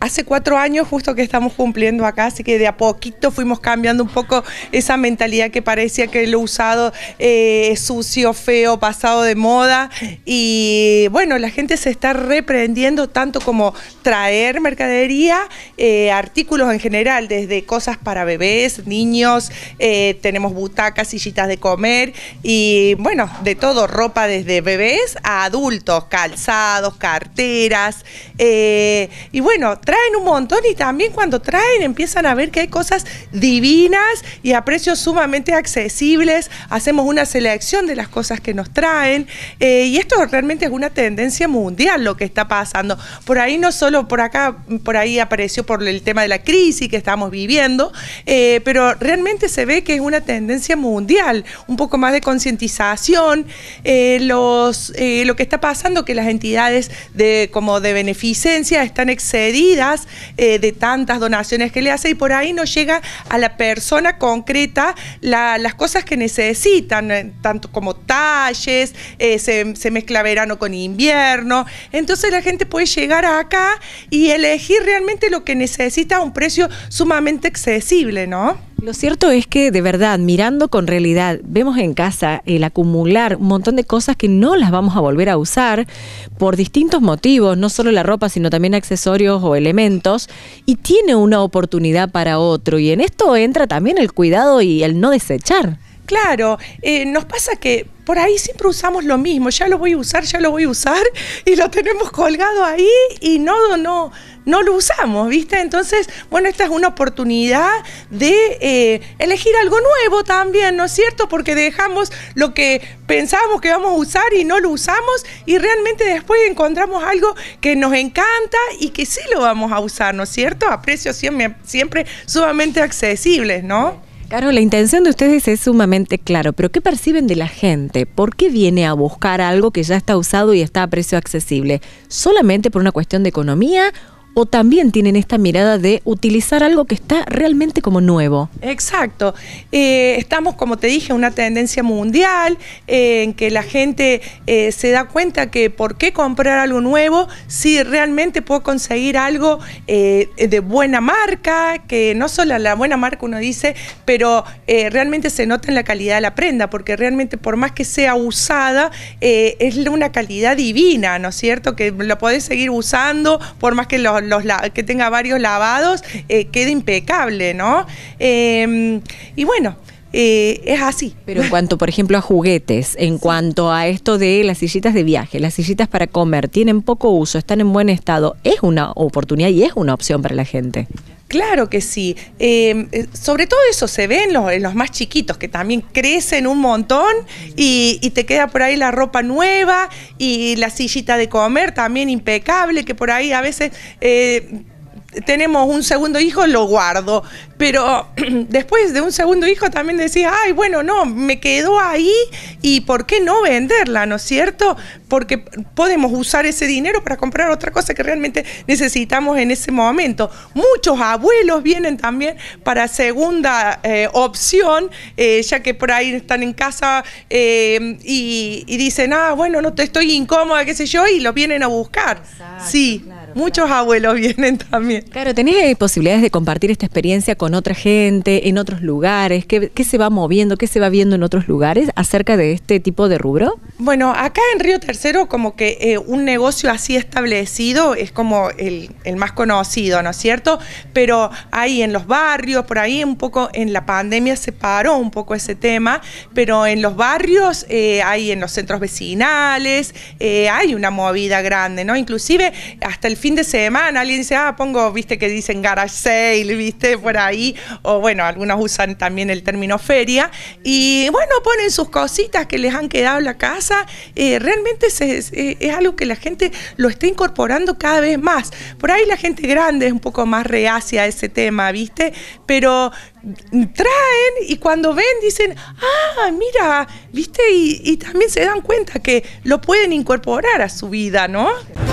hace cuatro años justo que estamos cumpliendo acá, así que de a poquito fuimos cambiando un poco esa mentalidad que parecía que lo usado eh, es sucio, feo, pasado de moda. Y bueno, la gente se está reprendiendo tanto como traer mercadería, eh, artículos en general, desde cosas para bebés, niños, eh, tenemos butacas, sillitas de comer y bueno, de todo, ropa desde bebés a adultos, calzados, carteras. y bueno, traen un montón y también cuando traen empiezan a ver que hay cosas divinas y a precios sumamente accesibles. Hacemos una selección de las cosas que nos traen eh, y esto realmente es una tendencia mundial lo que está pasando. Por ahí no solo por acá, por ahí apareció por el tema de la crisis que estamos viviendo, eh, pero realmente se ve que es una tendencia mundial, un poco más de concientización, eh, los, lo que está pasando que las entidades de, como de beneficencia están excedidas eh, de tantas donaciones que le hace y por ahí no llega a la persona concreta las cosas que necesitan, eh, tanto como talles, eh, se, se, mezcla verano con invierno. Entonces la gente puede llegar acá y elegir realmente lo que necesita a un precio sumamente accesible, ¿no? Lo cierto es que de verdad, mirando con realidad, vemos en casa el acumular un montón de cosas que no las vamos a volver a usar por distintos motivos, no solo la ropa, sino también accesorios o elementos, y tiene una oportunidad para otro. Y en esto entra también el cuidado y el no desechar. Claro, eh, nos pasa que por ahí siempre usamos lo mismo, ya lo voy a usar, ya lo voy a usar, y lo tenemos colgado ahí y no, no, no lo usamos, ¿viste? Entonces, bueno, esta es una oportunidad de eh, elegir algo nuevo también, ¿no es cierto? Porque dejamos lo que pensamos que vamos a usar y no lo usamos y realmente después encontramos algo que nos encanta y que sí lo vamos a usar, ¿no es cierto? A precios siempre, sumamente accesibles, ¿no? Claro, la intención de ustedes es sumamente claro, pero ¿qué perciben de la gente? ¿Por qué viene a buscar algo que ya está usado y está a precio accesible? ¿Solamente por una cuestión de economía o también tienen esta mirada de utilizar algo que está realmente como nuevo. Exacto. Eh, estamos, como te dije, una tendencia mundial eh, en que la gente eh, se da cuenta que por qué comprar algo nuevo si realmente puedo conseguir algo de buena marca, que no solo la buena marca uno dice, pero realmente se nota en la calidad de la prenda, porque realmente por más que sea usada, es una calidad divina, ¿no es cierto? Que lo podés seguir usando por más que los los, que tenga varios lavados, eh, quede impecable, ¿no? Em, y bueno, eh, es así. Pero en cuanto, por ejemplo, a juguetes, en cuanto a esto de las sillitas de viaje, las sillitas para comer, tienen poco uso, están en buen estado, es una oportunidad y es una opción para la gente. Claro que sí. Em, eh, sobre todo eso se ve en eh, los, más chiquitos, que también crecen un montón y, te queda por ahí la ropa nueva y la sillita de comer también impecable, que por ahí a veces... Eh, tenemos un segundo hijo, lo guardo. Pero después de un segundo hijo también decís, ay, bueno, no, me quedó ahí y ¿por qué no venderla, no es cierto? Porque podemos usar ese dinero para comprar otra cosa que realmente necesitamos en ese momento. Muchos abuelos vienen también para segunda eh, opción, eh, ya que por ahí están en casa eh, y, y, dicen, ah, bueno, no te estoy incómoda, qué sé yo, y lo vienen a buscar. sí. Muchos abuelos vienen también. Claro, ¿tenés eh, posibilidades de compartir esta experiencia con otra gente, en otros lugares? ¿Qué, se va moviendo, qué se va viendo en otros lugares acerca de este tipo de rubro? Bueno, acá en Río Tercero como que eh, un negocio así establecido es como el, más conocido, ¿no es cierto? Pero ahí en los barrios, por ahí un poco en la pandemia se paró un poco ese tema, pero en los barrios eh, hay en los centros vecinales, eh, hay una movida grande, ¿no? Inclusive hasta el fin de semana alguien dice, ah, pongo, viste que dicen garage sale, viste, por ahí, o bueno, algunos usan también el término feria, y bueno, ponen sus cositas que les han quedado en la casa, eh, realmente es, algo que la gente lo está incorporando cada vez más. Por ahí la gente grande es un poco más reacia a ese tema, viste, pero traen y cuando ven dicen, ah, mira, viste, y también se dan cuenta que lo pueden incorporar a su vida, ¿no?